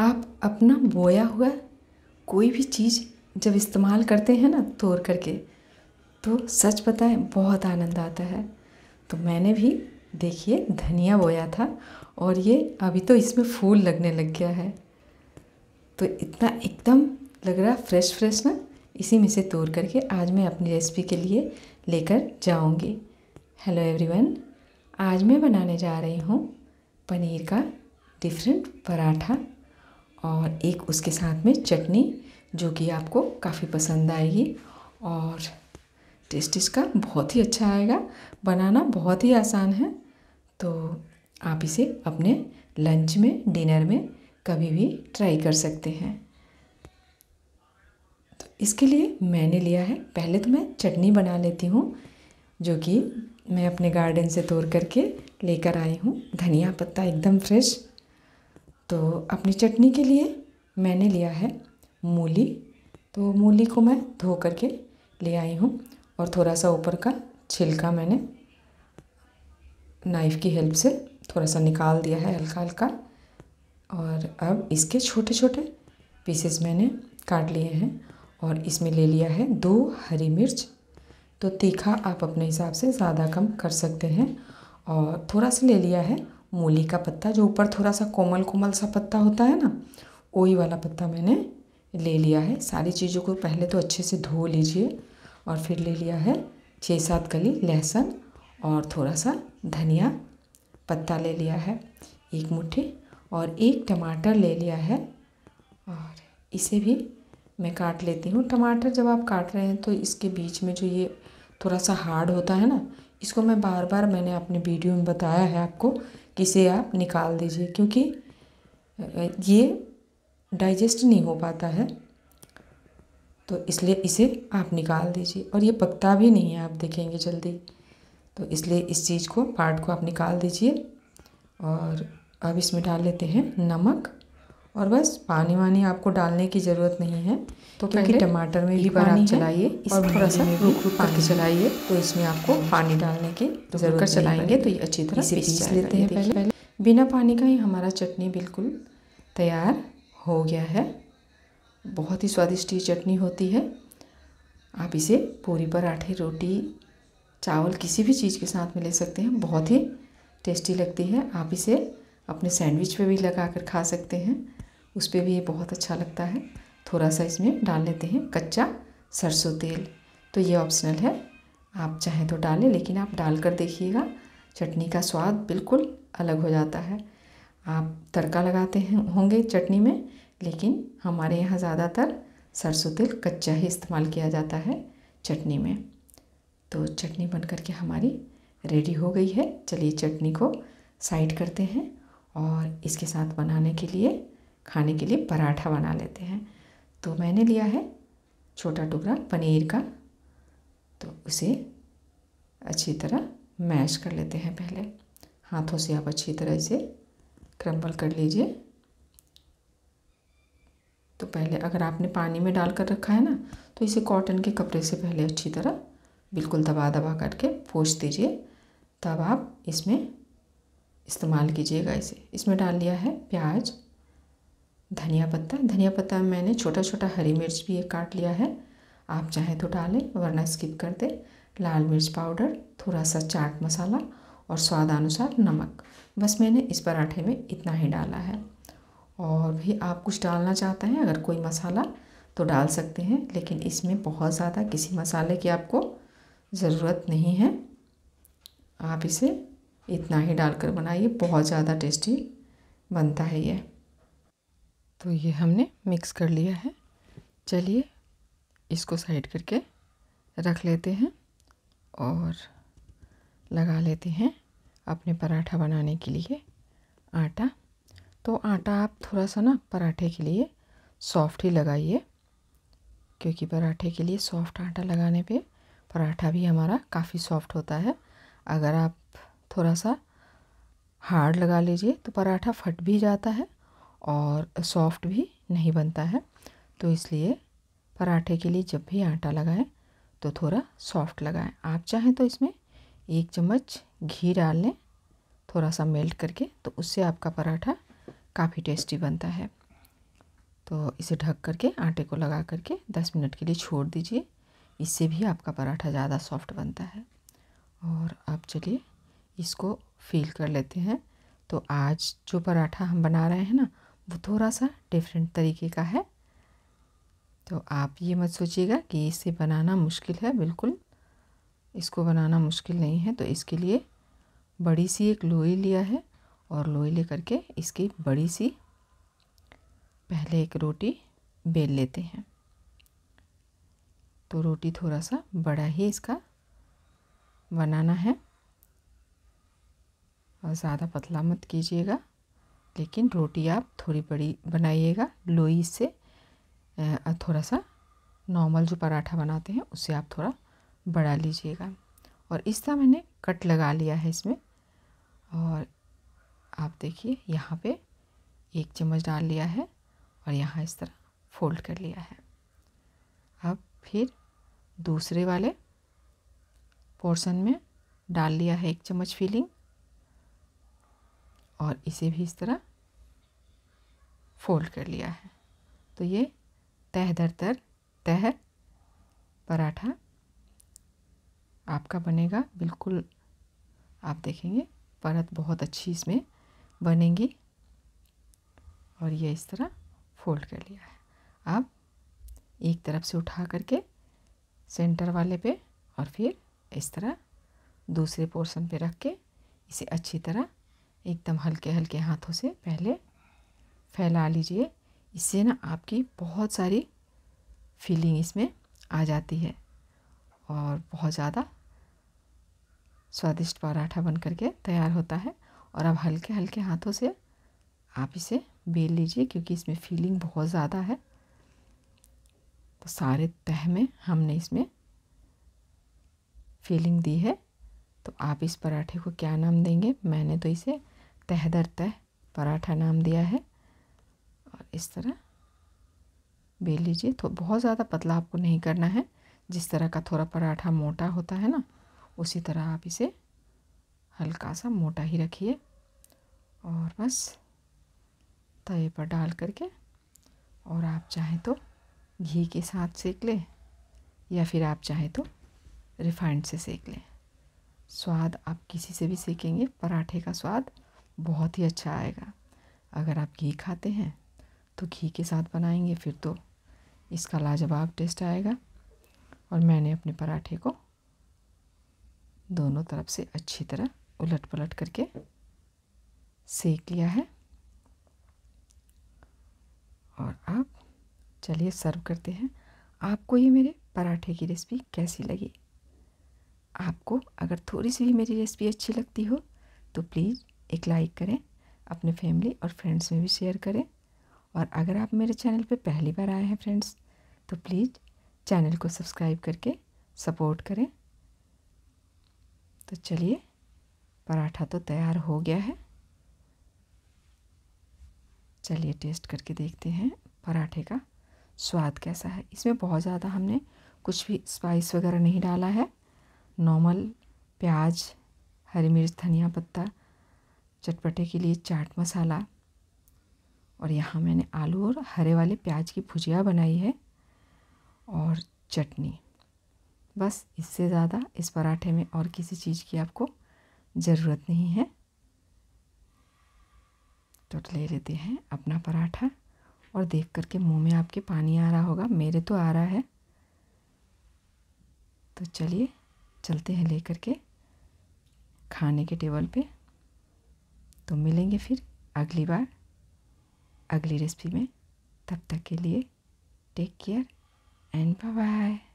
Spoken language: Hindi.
आप अपना बोया हुआ कोई भी चीज़ जब इस्तेमाल करते हैं ना तोड़ करके तो सच बताएं बहुत आनंद आता है तो मैंने भी देखिए धनिया बोया था और ये अभी तो इसमें फूल लगने लग गया है तो इतना एकदम लग रहा फ्रेश फ्रेश ना इसी में से तोड़ करके आज मैं अपनी रेसिपी के लिए लेकर जाऊंगी हेलो एवरीवन आज मैं बनाने जा रही हूँ पनीर का डिफरेंट पराठा और एक उसके साथ में चटनी जो कि आपको काफ़ी पसंद आएगी और टेस्ट इसका बहुत ही अच्छा आएगा बनाना बहुत ही आसान है तो आप इसे अपने लंच में डिनर में कभी भी ट्राई कर सकते हैं तो इसके लिए मैंने लिया है पहले तो मैं चटनी बना लेती हूँ जो कि मैं अपने गार्डन से तोड़ करके लेकर आई हूँ धनिया पत्ता एकदम फ्रेश तो अपनी चटनी के लिए मैंने लिया है मूली तो मूली को मैं धो करके ले आई हूँ और थोड़ा सा ऊपर का छिलका मैंने नाइफ़ की हेल्प से थोड़ा सा निकाल दिया है हल्का हल्का और अब इसके छोटे छोटे पीसेस मैंने काट लिए हैं और इसमें ले लिया है दो हरी मिर्च तो तीखा आप अपने हिसाब से ज़्यादा कम कर सकते हैं और थोड़ा सा ले लिया है मूली का पत्ता जो ऊपर थोड़ा सा कोमल कोमल सा पत्ता होता है ना वही वाला पत्ता मैंने ले लिया है सारी चीज़ों को पहले तो अच्छे से धो लीजिए और फिर ले लिया है छः सात कली लहसुन और थोड़ा सा धनिया पत्ता ले लिया है एक मुट्ठी और एक टमाटर ले लिया है और इसे भी मैं काट लेती हूँ टमाटर जब आप काट रहे हैं तो इसके बीच में जो ये थोड़ा सा हार्ड होता है ना इसको मैं बार बार मैंने अपने वीडियो में बताया है आपको इसे आप निकाल दीजिए क्योंकि ये डाइजेस्ट नहीं हो पाता है तो इसलिए इसे आप निकाल दीजिए और ये पकता भी नहीं है आप देखेंगे जल्दी तो इसलिए इस चीज़ को पार्ट को आप निकाल दीजिए और अब इसमें डाल लेते हैं नमक और बस पानी वानी आपको डालने की ज़रूरत नहीं है तो क्योंकि टमाटर में भी पानी आप चलाइए और थोड़ा सा रुक रुक करके चलाइए तो इसमें आपको पानी डालने की जरूरत कर चलाएंगे तो ये अच्छी तरह पीस लेते हैं पहले बिना पानी का ही हमारा चटनी बिल्कुल तैयार हो गया है बहुत ही स्वादिष्ट ये चटनी होती है आप इसे पूरी पराठे रोटी चावल किसी भी चीज़ के साथ में ले सकते हैं बहुत ही टेस्टी लगती है आप इसे अपने सैंडविच पे भी लगा कर खा सकते हैं उस पर भी ये बहुत अच्छा लगता है थोड़ा सा इसमें डाल लेते हैं कच्चा सरसों तेल तो ये ऑप्शनल है आप चाहें तो डालें लेकिन आप डाल कर देखिएगा चटनी का स्वाद बिल्कुल अलग हो जाता है आप तड़का लगाते हैं होंगे चटनी में लेकिन हमारे यहाँ ज़्यादातर सरसों तेल कच्चा ही इस्तेमाल किया जाता है चटनी में तो चटनी बन करके हमारी रेडी हो गई है चलिए चटनी को साइड करते हैं और इसके साथ बनाने के लिए खाने के लिए पराठा बना लेते हैं तो मैंने लिया है छोटा टुकड़ा पनीर का तो उसे अच्छी तरह मैश कर लेते हैं पहले हाथों से आप अच्छी तरह इसे क्रम्बल कर लीजिए तो पहले अगर आपने पानी में डाल कर रखा है ना तो इसे कॉटन के कपड़े से पहले अच्छी तरह बिल्कुल दबा दबा करके पोछ दीजिए तब आप इसमें इस्तेमाल कीजिएगा इसे इसमें डाल लिया है प्याज धनिया पत्ता धनिया पत्ता मैंने छोटा छोटा हरी मिर्च भी ये काट लिया है आप चाहें तो डालें वरना स्किप कर दें लाल मिर्च पाउडर थोड़ा सा चाट मसाला और स्वाद अनुसार नमक बस मैंने इस पराठे में इतना ही डाला है और भी आप कुछ डालना चाहते हैं अगर कोई मसाला तो डाल सकते हैं लेकिन इसमें बहुत ज़्यादा किसी मसाले की आपको ज़रूरत नहीं है आप इसे इतना ही डालकर बनाइए बहुत ज़्यादा टेस्टी बनता है ये तो ये हमने मिक्स कर लिया है चलिए इसको साइड करके रख लेते हैं और लगा लेते हैं अपने पराठा बनाने के लिए आटा तो आटा आप थोड़ा सा ना पराठे के लिए सॉफ्ट ही लगाइए क्योंकि पराठे के लिए सॉफ्ट आटा लगाने पे पराठा भी हमारा काफ़ी सॉफ्ट होता है अगर आप थोड़ा सा हार्ड लगा लीजिए तो पराठा फट भी जाता है और सॉफ्ट भी नहीं बनता है तो इसलिए पराठे के लिए जब भी आटा लगाएं तो थोड़ा सॉफ्ट लगाएं आप चाहें तो इसमें एक चम्मच घी डाल लें थोड़ा सा मेल्ट करके तो उससे आपका पराठा काफ़ी टेस्टी बनता है तो इसे ढक करके आटे को लगा करके दस मिनट के लिए छोड़ दीजिए इससे भी आपका पराठा ज़्यादा सॉफ्ट बनता है और अब चलिए इसको फील कर लेते हैं तो आज जो पराठा हम बना रहे हैं ना वो थोड़ा सा डिफरेंट तरीके का है तो आप ये मत सोचिएगा कि इसे बनाना मुश्किल है बिल्कुल इसको बनाना मुश्किल नहीं है तो इसके लिए बड़ी सी एक लोई लिया है और लोई ले करके इसकी बड़ी सी पहले एक रोटी बेल लेते हैं तो रोटी थोड़ा सा बड़ा ही इसका बनाना है और ज़्यादा पतला मत कीजिएगा लेकिन रोटी आप थोड़ी बड़ी बनाइएगा लोई से थोड़ा सा नॉर्मल जो पराठा बनाते हैं उसे आप थोड़ा बढ़ा लीजिएगा और इस तरह मैंने कट लगा लिया है इसमें और आप देखिए यहाँ पे एक चम्मच डाल लिया है और यहाँ इस तरह फोल्ड कर लिया है अब फिर दूसरे वाले पोर्शन में डाल लिया है एक चम्मच फिलिंग और इसे भी इस तरह फोल्ड कर लिया है तो ये तह दर तर तह पराठा आपका बनेगा बिल्कुल आप देखेंगे परत बहुत अच्छी इसमें बनेगी और ये इस तरह फोल्ड कर लिया है आप एक तरफ से उठा करके सेंटर वाले पे और फिर इस तरह दूसरे पोर्शन पे रख के इसे अच्छी तरह एकदम हल्के हल्के हाथों से पहले फैला लीजिए इससे ना आपकी बहुत सारी फीलिंग इसमें आ जाती है और बहुत ज़्यादा स्वादिष्ट पराठा बन करके तैयार होता है और अब हल्के हल्के हाथों से आप इसे बेल लीजिए क्योंकि इसमें फीलिंग बहुत ज़्यादा है तो सारे तह में हमने इसमें फीलिंग दी है तो आप इस पराठे को क्या नाम देंगे मैंने तो इसे तह दर तह पराठा नाम दिया है और इस तरह बेल लीजिए तो बहुत ज़्यादा पतला आपको नहीं करना है जिस तरह का थोड़ा पराठा मोटा होता है ना उसी तरह आप इसे हल्का सा मोटा ही रखिए और बस तवे पर डाल करके और आप चाहें तो घी के साथ सेक लें या फिर आप चाहें तो रिफाइंड से सेक लें स्वाद आप किसी से भी सेकेंगे पराठे का स्वाद बहुत ही अच्छा आएगा अगर आप घी खाते हैं तो घी के साथ बनाएंगे फिर तो इसका लाजवाब टेस्ट आएगा और मैंने अपने पराठे को दोनों तरफ से अच्छी तरह उलट पलट करके सेक लिया है और आप चलिए सर्व करते हैं आपको ये मेरे पराठे की रेसिपी कैसी लगी आपको अगर थोड़ी सी भी मेरी रेसिपी अच्छी लगती हो तो प्लीज़ एक लाइक करें अपने फैमिली और फ्रेंड्स में भी शेयर करें और अगर आप मेरे चैनल पे पहली बार आए हैं फ्रेंड्स तो प्लीज़ चैनल को सब्सक्राइब करके सपोर्ट करें तो चलिए पराठा तो तैयार हो गया है चलिए टेस्ट करके देखते हैं पराठे का स्वाद कैसा है इसमें बहुत ज़्यादा हमने कुछ भी स्पाइस वगैरह नहीं डाला है नॉर्मल प्याज हरी मिर्च धनिया पत्ता चटपटे के लिए चाट मसाला और यहाँ मैंने आलू और हरे वाले प्याज की भुजिया बनाई है और चटनी बस इससे ज़्यादा इस पराठे में और किसी चीज़ की आपको ज़रूरत नहीं है तो ले लेते हैं अपना पराठा और देख कर के मुँह में आपके पानी आ रहा होगा मेरे तो आ रहा है तो चलिए चलते हैं लेकर के खाने के टेबल पे तो मिलेंगे फिर अगली बार अगली रेसिपी में तब तक के लिए take care and bye bye